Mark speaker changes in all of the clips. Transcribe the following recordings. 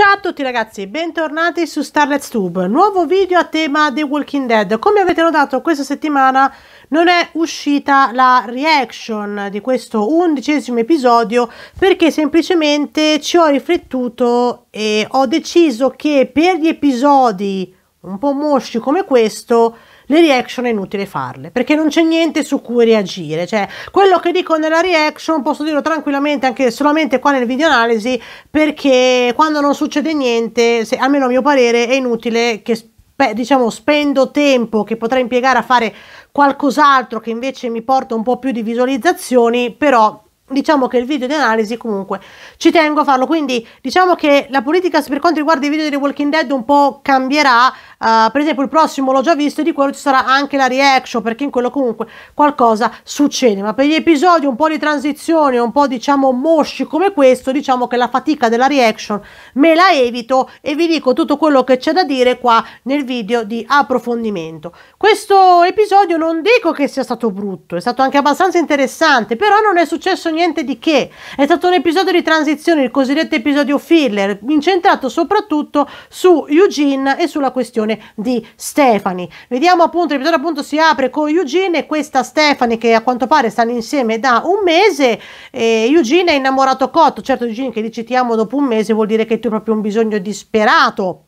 Speaker 1: Ciao a tutti ragazzi, bentornati su Starlet's Tube, nuovo video a tema The Walking Dead. Come avete notato questa settimana non è uscita la reaction di questo undicesimo episodio perché semplicemente ci ho riflettuto e ho deciso che per gli episodi un po' mosci come questo le reaction è inutile farle perché non c'è niente su cui reagire. Cioè, quello che dico nella reaction posso dirlo tranquillamente anche solamente qua nel video analisi perché quando non succede niente, se, almeno a mio parere, è inutile che beh, diciamo spendo tempo che potrei impiegare a fare qualcos'altro che invece mi porta un po' più di visualizzazioni, però diciamo che il video di analisi comunque ci tengo a farlo quindi diciamo che la politica per quanto riguarda i video di Walking Dead un po' cambierà uh, per esempio il prossimo l'ho già visto e di quello ci sarà anche la reaction perché in quello comunque qualcosa succede ma per gli episodi un po' di transizione un po' diciamo mosci come questo diciamo che la fatica della reaction me la evito e vi dico tutto quello che c'è da dire qua nel video di approfondimento questo episodio non dico che sia stato brutto è stato anche abbastanza interessante però non è successo niente niente di che. È stato un episodio di transizione, il cosiddetto episodio filler, incentrato soprattutto su Eugene e sulla questione di Stefani. Vediamo appunto, l'episodio appunto si apre con Eugene e questa Stefani che a quanto pare stanno insieme da un mese e Eugene è innamorato cotto. Certo Eugene che dici ti amo dopo un mese vuol dire che tu hai proprio un bisogno disperato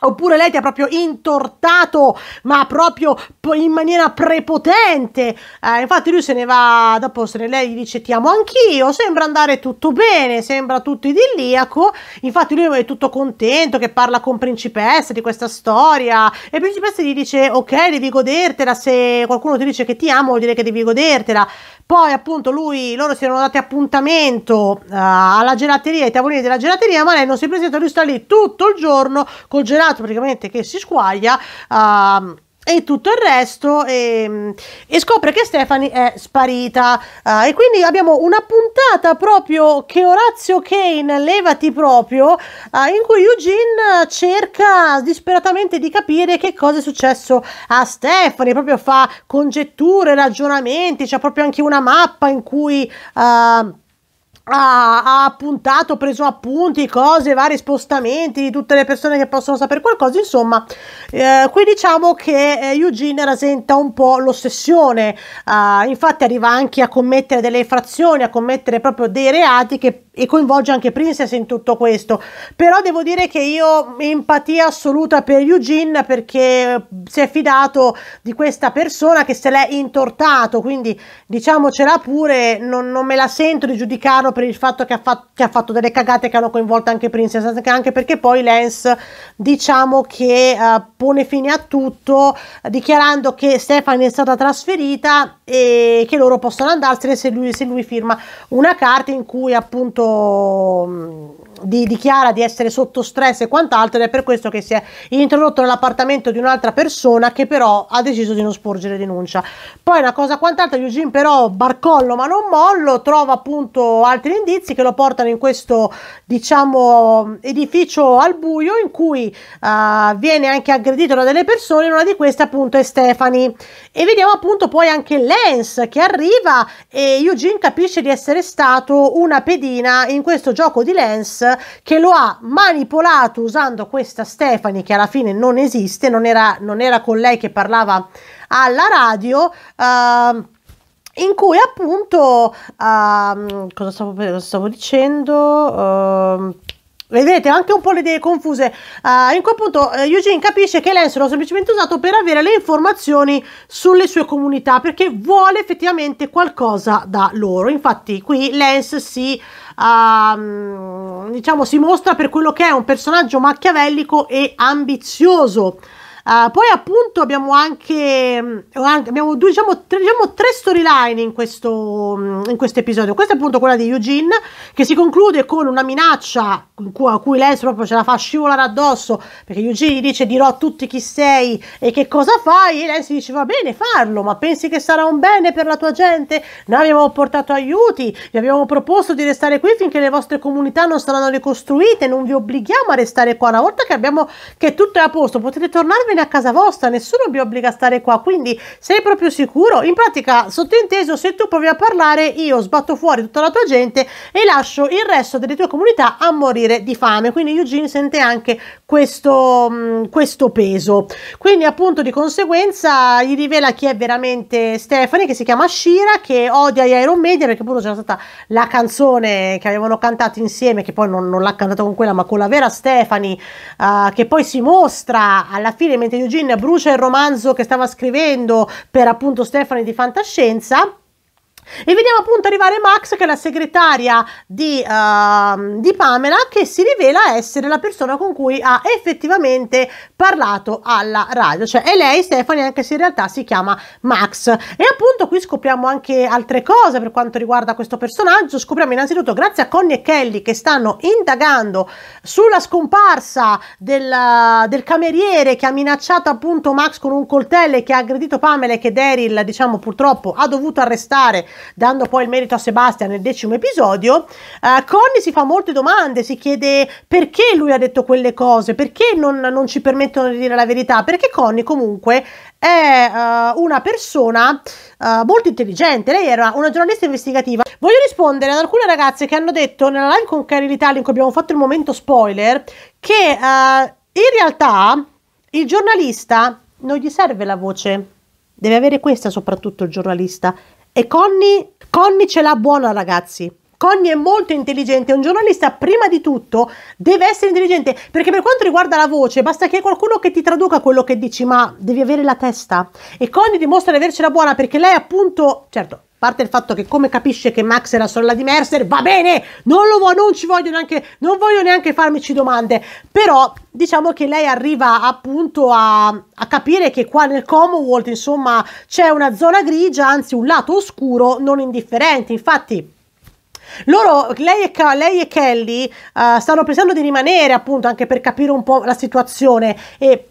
Speaker 1: Oppure lei ti ha proprio intortato, ma proprio in maniera prepotente. Eh, infatti lui se ne va, dopo se ne lei gli dice ti amo anch'io, sembra andare tutto bene, sembra tutto idilliaco. Infatti lui è tutto contento che parla con Principessa di questa storia. E Principessa gli dice ok, devi godertela, se qualcuno ti dice che ti amo vuol dire che devi godertela. Poi appunto lui, loro si erano dati appuntamento uh, alla gelateria, ai tavolini della gelateria, ma lei non si presenta, lui sta lì tutto il giorno col gelato praticamente che si squaglia. Uh, e tutto il resto e, ehm, e scopre che Stefani è sparita uh, e quindi abbiamo una puntata proprio che Orazio Kane levati proprio uh, in cui Eugene cerca disperatamente di capire che cosa è successo a Stefani proprio fa congetture ragionamenti c'è proprio anche una mappa in cui uh, ha, ha appuntato, preso appunti, cose, vari spostamenti di tutte le persone che possono sapere qualcosa, insomma, eh, qui diciamo che eh, Eugene rasenta un po' l'ossessione, eh, infatti arriva anche a commettere delle infrazioni, a commettere proprio dei reati che e coinvolge anche Princess in tutto questo. Però devo dire che io ho empatia assoluta per Eugene perché si è fidato di questa persona che se l'è intortato, quindi diciamocela pure, non, non me la sento di giudicarlo per il fatto che ha, fatto che ha fatto delle cagate che hanno coinvolto anche Princess, anche perché poi Lance diciamo che uh, pone fine a tutto dichiarando che Stefani è stata trasferita e che loro possono andarsene se lui, se lui firma una carta in cui appunto ό di, dichiara di essere sotto stress e quant'altro ed è per questo che si è introdotto nell'appartamento di un'altra persona che però ha deciso di non sporgere denuncia. Poi una cosa quant'altra, Eugene però barcollo ma non mollo, trova appunto altri indizi che lo portano in questo diciamo edificio al buio in cui uh, viene anche aggredito da delle persone, una di queste appunto è Stefani e vediamo appunto poi anche Lance che arriva e Eugene capisce di essere stato una pedina in questo gioco di Lance che lo ha manipolato usando questa Stefani che alla fine non esiste, non era, non era con lei che parlava alla radio. Uh, in cui appunto uh, cosa, stavo, stavo, dicendo? Uh, Vedete, anche un po' le idee confuse. Uh, in quel punto uh, Eugene capisce che Lance l'ho semplicemente usato per avere le informazioni sulle sue comunità, perché vuole effettivamente qualcosa da loro. Infatti qui Lance si, uh, diciamo, si mostra per quello che è un personaggio macchiavellico e ambizioso. Uh, poi appunto abbiamo anche, mm, anche abbiamo due, diciamo, tre, diciamo, tre storyline in questo, mm, in questo episodio. Questa è appunto quella di Eugene che si conclude con una minaccia a cui lei proprio ce la fa scivolare addosso perché Eugene gli dice dirò a tutti chi sei e che cosa fai e lei si dice va bene farlo ma pensi che sarà un bene per la tua gente? Noi abbiamo portato aiuti, vi abbiamo proposto di restare qui finché le vostre comunità non saranno ricostruite, non vi obblighiamo a restare qua una volta che abbiamo che tutto è a posto, potete tornarvene vieni a casa vostra, nessuno vi obbliga a stare qua, quindi sei proprio sicuro? In pratica, sottinteso, se tu provi a parlare, io sbatto fuori tutta la tua gente e lascio il resto delle tue comunità a morire di fame. Quindi Eugene sente anche questo, mm, questo peso. Quindi appunto di conseguenza gli rivela chi è veramente Stefani, che si chiama Shira, che odia gli Iron Media, perché appunto c'era stata la canzone che avevano cantato insieme, che poi non, non l'ha cantata con quella, ma con la vera Stefani, uh, eh, che poi si mostra alla fine mentre Eugene brucia il romanzo che stava scrivendo per appunto Stefani di fantascienza e vediamo appunto arrivare Max, che è la segretaria di, uh, di Pamela, che si rivela essere la persona con cui ha effettivamente parlato alla radio. Cioè è lei, Stefani, anche se in realtà si chiama Max. E appunto qui scopriamo anche altre cose per quanto riguarda questo personaggio. Scopriamo innanzitutto, grazie a Connie e Kelly, che stanno indagando sulla scomparsa del, del cameriere che ha minacciato appunto Max con un coltello e che ha aggredito Pamela e che Daryl, diciamo, purtroppo ha dovuto arrestare dando poi il merito a Sebastian nel decimo episodio, eh, Connie si fa molte domande, si chiede perché lui ha detto quelle cose, perché non, non ci permettono di dire la verità, perché Connie comunque è uh, una persona uh, molto intelligente, lei era una giornalista investigativa. Voglio rispondere ad alcune ragazze che hanno detto nella live con Caril Italia in cui abbiamo fatto il momento spoiler che uh, in realtà il giornalista non gli serve la voce. Deve avere questa soprattutto il giornalista, e Conny, Conny ce l'ha buona ragazzi. Conny è molto intelligente, un giornalista prima di tutto deve essere intelligente perché per quanto riguarda la voce basta che hai qualcuno che ti traduca quello che dici ma devi avere la testa e Conny dimostra di avercela buona perché lei appunto, certo parte il fatto che come capisce che Max è la sorella di Mercer, va bene, non lo voglio, non ci voglio neanche, non voglio neanche farmici domande, però diciamo che lei arriva appunto a, a capire che qua nel Commonwealth insomma c'è una zona grigia, anzi un lato oscuro non indifferente, infatti... Loro, lei e, lei e Kelly uh, stanno pensando di rimanere appunto anche per capire un po' la situazione e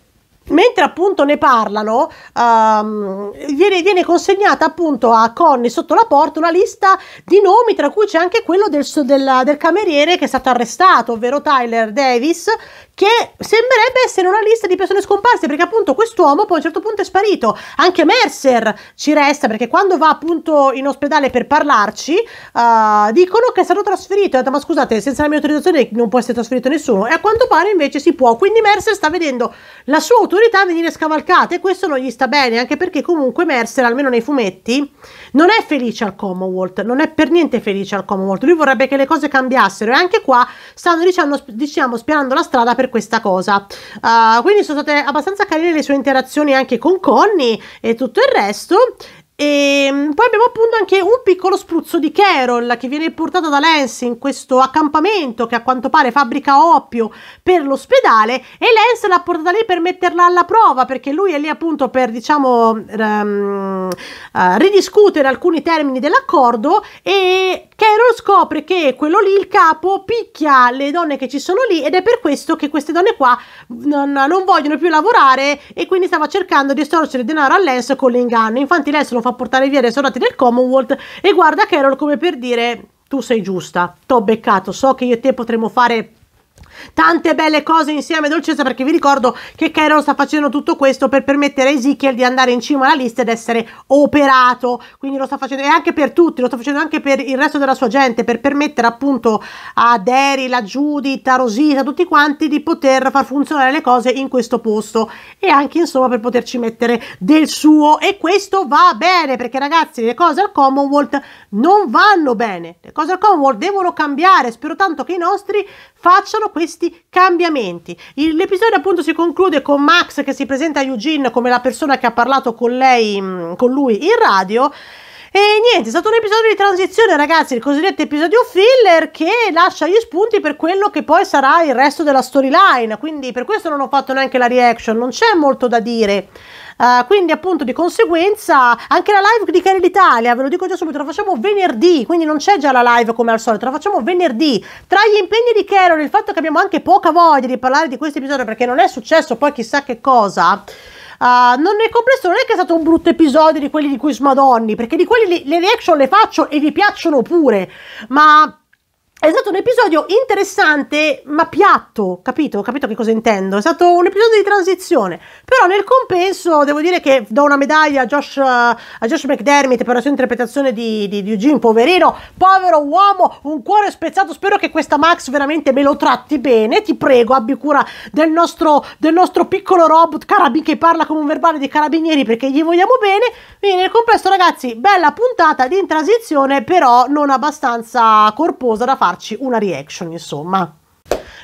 Speaker 1: mentre appunto ne parlano, um, viene, viene, consegnata appunto a Connie sotto la porta una lista di nomi, tra cui c'è anche quello del, del, del cameriere che è stato arrestato, ovvero Tyler Davis, che sembrerebbe essere una lista di persone scomparse perché appunto quest'uomo poi a un certo punto è sparito anche Mercer ci resta perché quando va appunto in ospedale per parlarci uh, dicono che è stato trasferito detto, ma scusate senza la mia autorizzazione non può essere trasferito nessuno e a quanto pare invece si può quindi Mercer sta vedendo la sua autorizzazione autorità venire scavalcate e questo non gli sta bene, anche perché comunque Mercer, almeno nei fumetti, non è felice al Commonwealth, non è per niente felice al Commonwealth, lui vorrebbe che le cose cambiassero e anche qua stanno diciamo, diciamo spianando la strada per questa cosa. Uh, quindi sono state abbastanza carine le sue interazioni anche con Connie e tutto il resto e ehm, poi abbiamo appunto anche un piccolo spruzzo di Carol che viene portata da Lance in questo accampamento che a quanto pare fabbrica oppio per l'ospedale e Lance l'ha portata lì per metterla alla prova perché lui è lì appunto per diciamo um, uh, ridiscutere alcuni termini dell'accordo e Carol scopre che quello lì, il capo, picchia le donne che ci sono lì ed è per questo che queste donne qua non, non vogliono più lavorare e quindi stava cercando di estorcere denaro a Lance con l'inganno. Infatti Lance lo fa portare via dai soldati del Commonwealth e guarda Carol come per dire tu sei giusta, t'ho beccato, so che io e te potremmo fare tante belle cose insieme a dolcezza perché vi ricordo che Carol sta facendo tutto questo per permettere a Ezekiel di andare in cima alla lista ed essere operato quindi lo sta facendo e anche per tutti lo sta facendo anche per il resto della sua gente per permettere appunto a Daryl a Judith a Rosita tutti quanti di poter far funzionare le cose in questo posto e anche insomma per poterci mettere del suo e questo va bene perché ragazzi le cose al Commonwealth non vanno bene le cose al Commonwealth devono cambiare spero tanto che i nostri facciano questo questi cambiamenti. Il, l'episodio appunto si conclude con Max che si presenta a Eugene come la persona che ha parlato con lei, mm, con lui in radio e niente, è stato un episodio di transizione, ragazzi, il cosiddetto episodio filler che lascia gli spunti per quello che poi sarà il resto della storyline. Quindi per questo non ho fatto neanche la reaction, non c'è molto da dire. Uh, quindi appunto di conseguenza anche la live di Carrie Italia, ve lo dico già subito, la facciamo venerdì, quindi non c'è già la live come al solito, la facciamo venerdì. Tra gli impegni di Carol, il fatto che abbiamo anche poca voglia di parlare di questo episodio perché non è successo poi chissà che cosa. Uh, non nel complesso non è che è stato un brutto episodio di quelli di cui smadonni, perché di quelli le, le reaction le faccio e vi piacciono pure, ma è stato un episodio interessante ma piatto, capito? Capito che cosa intendo? È stato un episodio di transizione, però nel compenso devo dire che do una medaglia a Josh, eh, a Josh McDermott per la sua interpretazione di, di, di Eugene, poverino, povero uomo, un cuore spezzato, spero che questa Max veramente me lo tratti bene, ti prego abbi cura del nostro, del nostro piccolo robot Carabin che parla come un verbale dei carabinieri perché gli vogliamo bene, quindi nel complesso, ragazzi bella puntata di transizione però non abbastanza corposa da fare farci una reaction, insomma.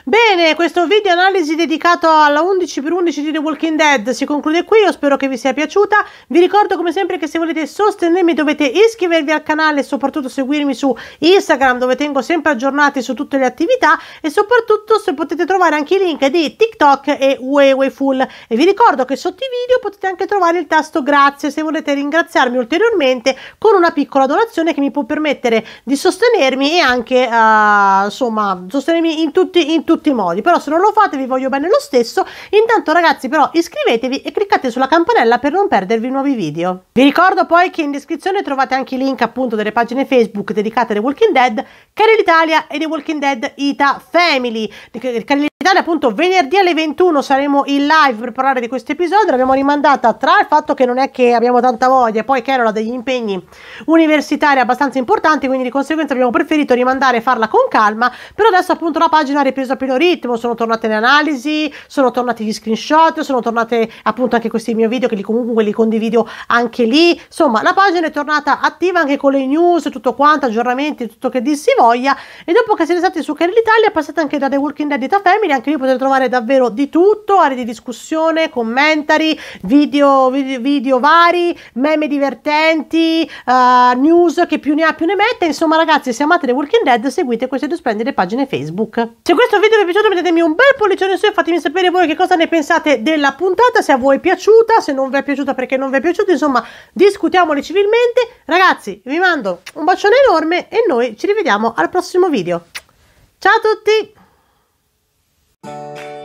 Speaker 1: Bene, questo video analisi dedicato alla 11x11 di The Walking Dead si conclude qui, io spero che vi sia piaciuta. Vi ricordo come sempre che se volete sostenermi dovete iscrivervi al canale e soprattutto seguirmi su Instagram dove tengo sempre aggiornati su tutte le attività e soprattutto se potete trovare anche i link di TikTok e Wayful. E vi ricordo che sotto i video potete anche trovare il tasto grazie se volete ringraziarmi ulteriormente con una piccola donazione che mi può permettere di sostenermi e anche uh, insomma sostenermi in tutti tutti, in tutti i modi. Però se non lo fate vi voglio bene lo stesso. Intanto ragazzi però iscrivetevi e cliccate sulla campanella per non perdervi nuovi video. Vi ricordo poi che in descrizione trovate anche i link appunto delle pagine Facebook dedicate alle Walking Dead, Caril Italia e The Walking Dead Ita Family. Caril Italia appunto venerdì alle 21 saremo in live per parlare di questo episodio, l'abbiamo rimandata tra il fatto che non è che abbiamo tanta voglia poi che erano degli impegni universitari abbastanza importanti, quindi di conseguenza abbiamo preferito rimandare e farla con calma, però adesso appunto la pagina ha ripreso a pieno ritmo, sono tornate le analisi, sono tornati gli screenshot, sono tornate appunto anche questi miei video che li, comunque li condivido anche lì, insomma la pagina è tornata attiva anche con le news, tutto quanto, aggiornamenti, tutto che dir si voglia e dopo che siete stati su Carol Italia passate anche da The Working Dead Ita Family Magazine, anche lì potete trovare davvero di tutto, aree di discussione, commentari, video, video, video vari, meme divertenti, uh, news che più ne ha più ne mette, insomma ragazzi se amate The Walking Dead seguite queste due splendide pagine Facebook. Se questo video vi è piaciuto mettetemi un bel pollicione su e fatemi sapere voi che cosa ne pensate della puntata, se a voi è piaciuta, se non vi è piaciuta perché non vi è piaciuta, insomma discutiamoli civilmente. Ragazzi vi mando un bacione enorme e noi ci rivediamo al prossimo video. Ciao a tutti! Thank you.